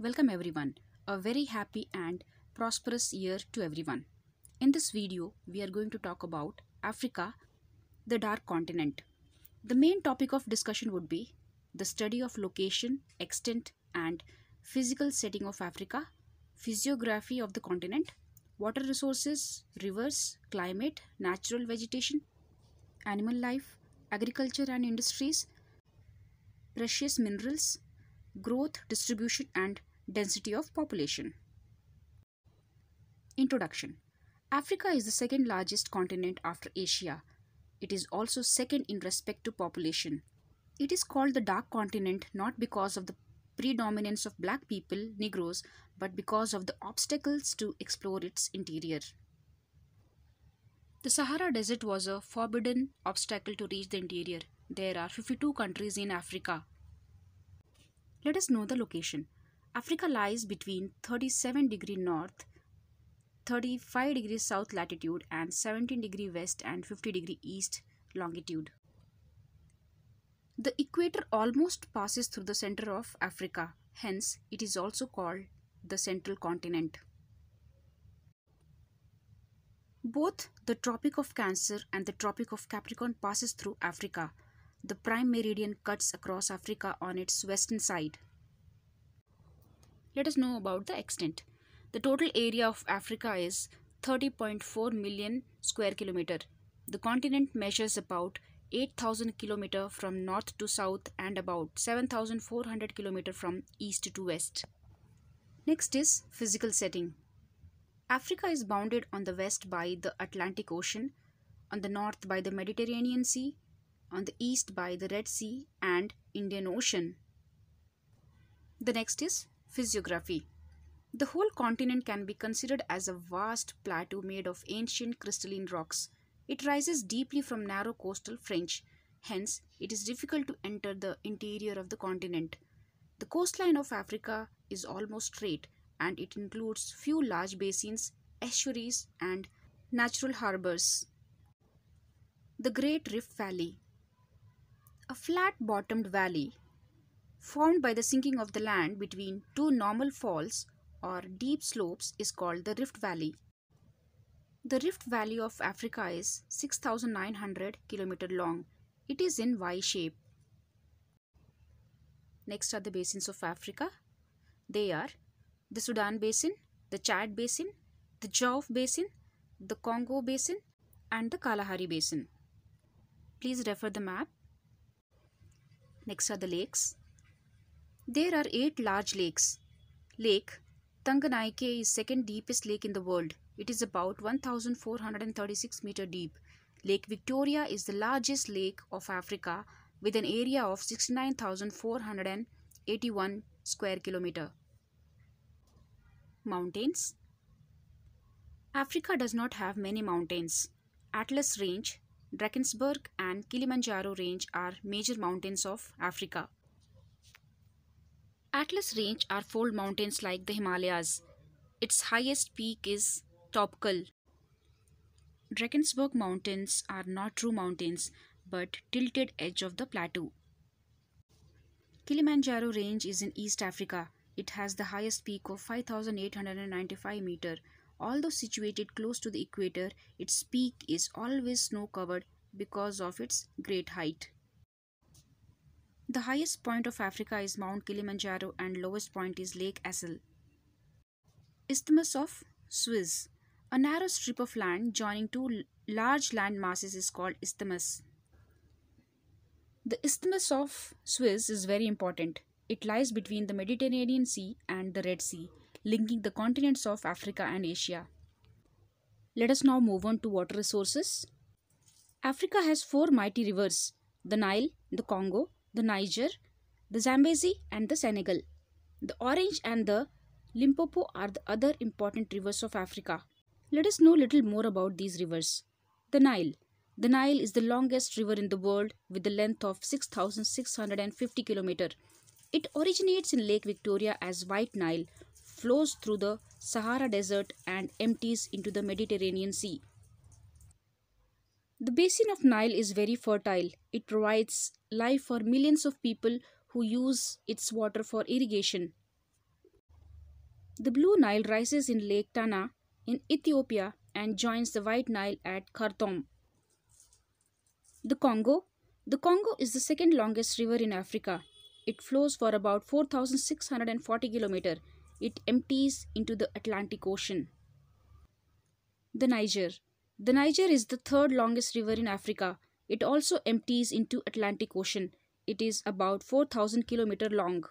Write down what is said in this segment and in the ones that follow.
Welcome everyone. A very happy and prosperous year to everyone. In this video, we are going to talk about Africa, the dark continent. The main topic of discussion would be the study of location, extent and physical setting of Africa, physiography of the continent, water resources, rivers, climate, natural vegetation, animal life, agriculture and industries, precious minerals, growth, distribution and density of population. Introduction Africa is the second largest continent after Asia. It is also second in respect to population. It is called the dark continent not because of the predominance of black people, Negroes, but because of the obstacles to explore its interior. The Sahara Desert was a forbidden obstacle to reach the interior. There are 52 countries in Africa. Let us know the location. Africa lies between 37 degree north, 35 degrees south latitude and 17 degree west and 50 degree east longitude. The equator almost passes through the center of Africa, hence it is also called the central continent. Both the Tropic of Cancer and the Tropic of Capricorn passes through Africa. The prime meridian cuts across Africa on its western side. Let us know about the extent. The total area of Africa is 30.4 million square kilometer. The continent measures about 8000 km from north to south and about 7400 km from east to west. Next is physical setting. Africa is bounded on the west by the Atlantic Ocean, on the north by the Mediterranean Sea, on the east by the Red Sea and Indian Ocean. The next is Physiography The whole continent can be considered as a vast plateau made of ancient crystalline rocks. It rises deeply from narrow coastal fringe, hence, it is difficult to enter the interior of the continent. The coastline of Africa is almost straight and it includes few large basins, estuaries, and natural harbors. The Great Rift Valley A flat bottomed valley formed by the sinking of the land between two normal faults or deep slopes is called the Rift Valley. The Rift Valley of Africa is 6,900 km long. It is in Y shape. Next are the basins of Africa. They are the Sudan Basin, the Chad Basin, the Jauf Basin, the Congo Basin and the Kalahari Basin. Please refer the map. Next are the lakes. There are eight large lakes. Lake Tanganyika is second deepest lake in the world. It is about 1436 meter deep. Lake Victoria is the largest lake of Africa with an area of 69,481 square kilometer. Mountains Africa does not have many mountains. Atlas Range, Drakensberg and Kilimanjaro Range are major mountains of Africa. Atlas Range are fold mountains like the Himalayas. Its highest peak is Topkal. Drakensberg Mountains are not true mountains but tilted edge of the plateau. Kilimanjaro Range is in East Africa. It has the highest peak of 5,895 meter. Although situated close to the equator, its peak is always snow covered because of its great height. The highest point of Africa is Mount Kilimanjaro and lowest point is Lake Assel. Isthmus of Suez A narrow strip of land joining two large land masses is called isthmus. The isthmus of Suez is very important. It lies between the Mediterranean Sea and the Red Sea, linking the continents of Africa and Asia. Let us now move on to water resources. Africa has four mighty rivers the Nile, the Congo, the Niger, the Zambezi, and the Senegal. The Orange and the Limpopo are the other important rivers of Africa. Let us know little more about these rivers. The Nile. The Nile is the longest river in the world with a length of 6650 km. It originates in Lake Victoria as White Nile, flows through the Sahara Desert and empties into the Mediterranean Sea. The basin of Nile is very fertile. It provides life for millions of people who use its water for irrigation. The Blue Nile rises in Lake Tana in Ethiopia and joins the White Nile at Khartoum. The Congo The Congo is the second longest river in Africa. It flows for about 4,640 km. It empties into the Atlantic Ocean. The Niger the Niger is the third longest river in Africa. It also empties into Atlantic Ocean. It is about 4000 km long.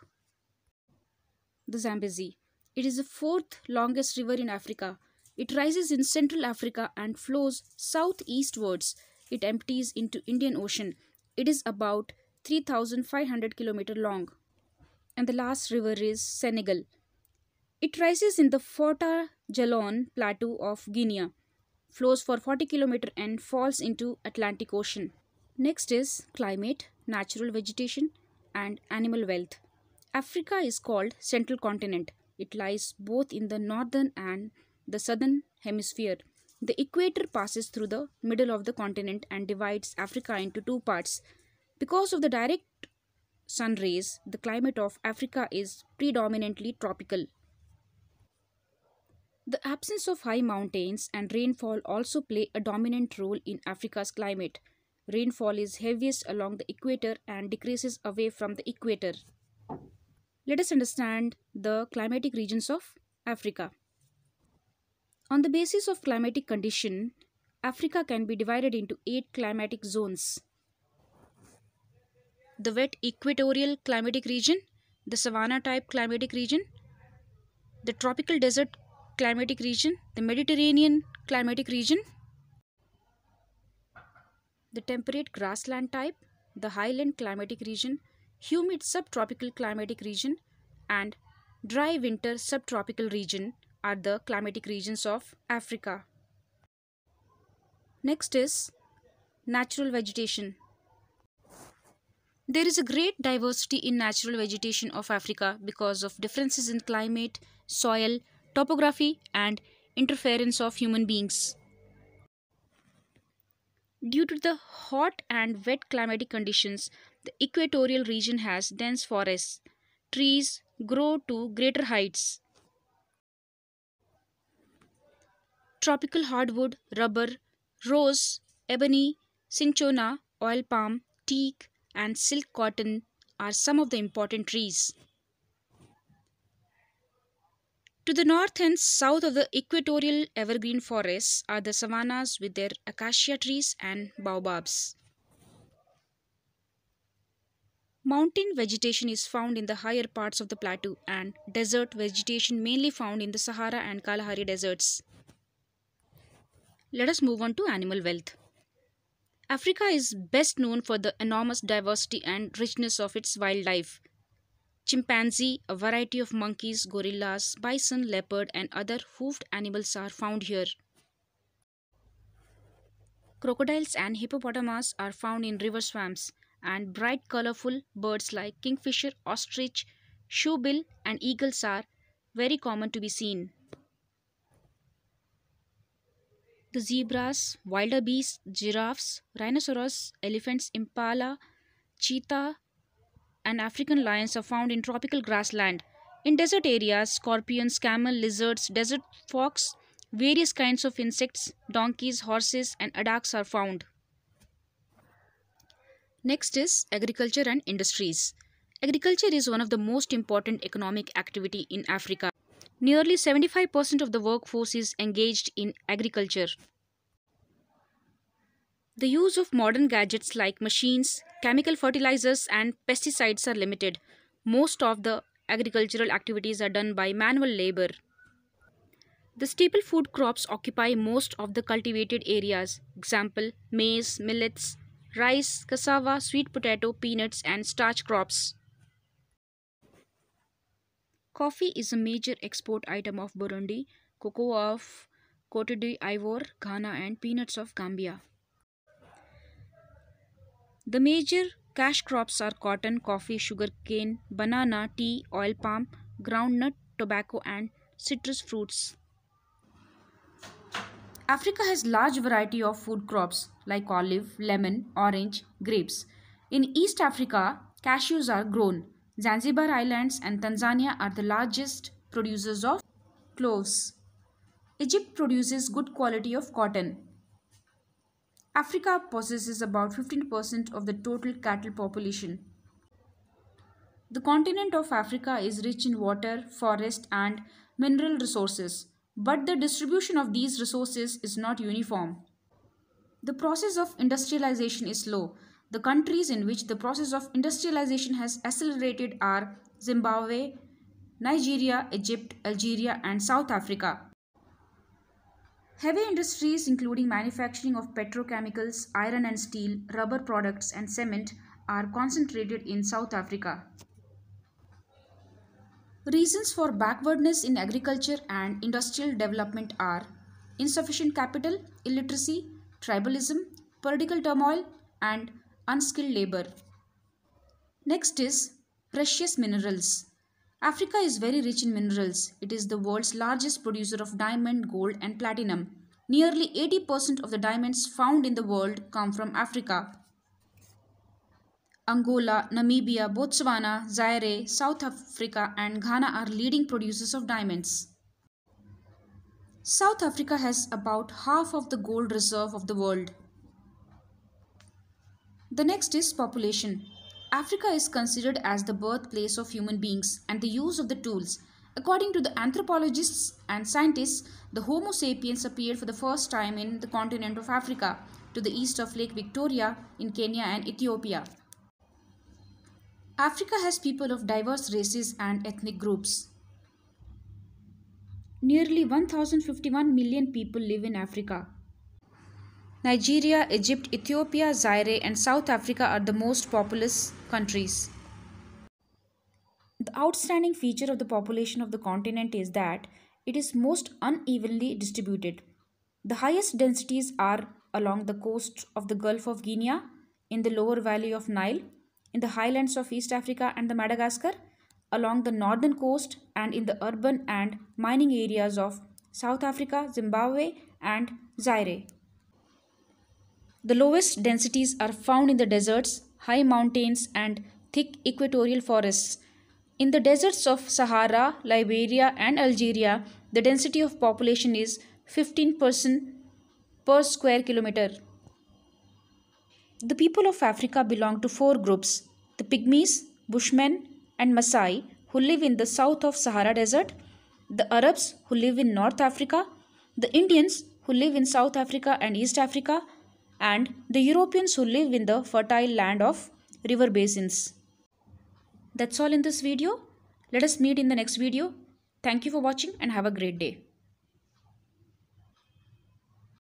The Zambezi. It is the fourth longest river in Africa. It rises in Central Africa and flows southeastwards. It empties into Indian Ocean. It is about 3500 km long. And the last river is Senegal. It rises in the Fota Jalon plateau of Guinea flows for 40 km and falls into Atlantic Ocean. Next is climate, natural vegetation and animal wealth. Africa is called Central Continent. It lies both in the northern and the southern hemisphere. The equator passes through the middle of the continent and divides Africa into two parts. Because of the direct sun rays, the climate of Africa is predominantly tropical the absence of high mountains and rainfall also play a dominant role in Africa's climate. Rainfall is heaviest along the equator and decreases away from the equator. Let us understand the climatic regions of Africa. On the basis of climatic condition, Africa can be divided into eight climatic zones. The wet equatorial climatic region, the savanna type climatic region, the tropical desert climatic region, the Mediterranean climatic region, the temperate grassland type, the highland climatic region, humid subtropical climatic region and dry winter subtropical region are the climatic regions of Africa. Next is natural vegetation. There is a great diversity in natural vegetation of Africa because of differences in climate, soil, topography, and interference of human beings. Due to the hot and wet climatic conditions, the equatorial region has dense forests. Trees grow to greater heights. Tropical hardwood, rubber, rose, ebony, cinchona, oil palm, teak, and silk cotton are some of the important trees. To the north and south of the equatorial evergreen forests are the savannas with their acacia trees and baobabs. Mountain vegetation is found in the higher parts of the plateau and desert vegetation mainly found in the Sahara and Kalahari deserts. Let us move on to animal wealth. Africa is best known for the enormous diversity and richness of its wildlife. Chimpanzee, a variety of monkeys, gorillas, bison, leopard, and other hoofed animals are found here. Crocodiles and hippopotamus are found in river swamps, and bright colorful birds like kingfisher, ostrich, shoebill, and eagles are very common to be seen. The zebras, wildebeest, giraffes, rhinoceros, elephants, impala, cheetah, and African lions are found in tropical grassland. In desert areas, scorpions, camel, lizards, desert fox, various kinds of insects, donkeys, horses and adaks are found. Next is agriculture and industries. Agriculture is one of the most important economic activity in Africa. Nearly 75% of the workforce is engaged in agriculture. The use of modern gadgets like machines, chemical fertilizers, and pesticides are limited. Most of the agricultural activities are done by manual labor. The staple food crops occupy most of the cultivated areas, example maize, millets, rice, cassava, sweet potato, peanuts and starch crops. Coffee is a major export item of Burundi, cocoa of Cote d'Ivoire, Ghana and peanuts of Gambia. The major cash crops are cotton, coffee, sugarcane, banana, tea, oil palm, groundnut, tobacco and citrus fruits. Africa has large variety of food crops like olive, lemon, orange, grapes. In East Africa, cashews are grown. Zanzibar Islands and Tanzania are the largest producers of cloves. Egypt produces good quality of cotton. Africa possesses about 15% of the total cattle population. The continent of Africa is rich in water, forest, and mineral resources, but the distribution of these resources is not uniform. The process of industrialization is slow. The countries in which the process of industrialization has accelerated are Zimbabwe, Nigeria, Egypt, Algeria, and South Africa. Heavy industries including manufacturing of petrochemicals, iron and steel, rubber products and cement are concentrated in South Africa. Reasons for backwardness in agriculture and industrial development are insufficient capital, illiteracy, tribalism, political turmoil, and unskilled labor. Next is precious minerals. Africa is very rich in minerals. It is the world's largest producer of diamond, gold, and platinum. Nearly 80% of the diamonds found in the world come from Africa. Angola, Namibia, Botswana, Zaire, South Africa, and Ghana are leading producers of diamonds. South Africa has about half of the gold reserve of the world. The next is population. Africa is considered as the birthplace of human beings and the use of the tools. According to the anthropologists and scientists, the Homo sapiens appeared for the first time in the continent of Africa, to the east of Lake Victoria in Kenya and Ethiopia. Africa has people of diverse races and ethnic groups. Nearly 1,051 million people live in Africa. Nigeria, Egypt, Ethiopia, Zaire, and South Africa are the most populous countries. The outstanding feature of the population of the continent is that it is most unevenly distributed. The highest densities are along the coast of the Gulf of Guinea, in the lower valley of Nile, in the highlands of East Africa and the Madagascar, along the northern coast and in the urban and mining areas of South Africa, Zimbabwe and Zaire. The lowest densities are found in the deserts high mountains, and thick equatorial forests. In the deserts of Sahara, Liberia, and Algeria, the density of population is 15 person per square kilometer. The people of Africa belong to four groups the Pygmies, Bushmen, and Masai, who live in the south of Sahara Desert, the Arabs, who live in North Africa, the Indians, who live in South Africa and East Africa, and the Europeans who live in the fertile land of river basins. That's all in this video. Let us meet in the next video. Thank you for watching and have a great day.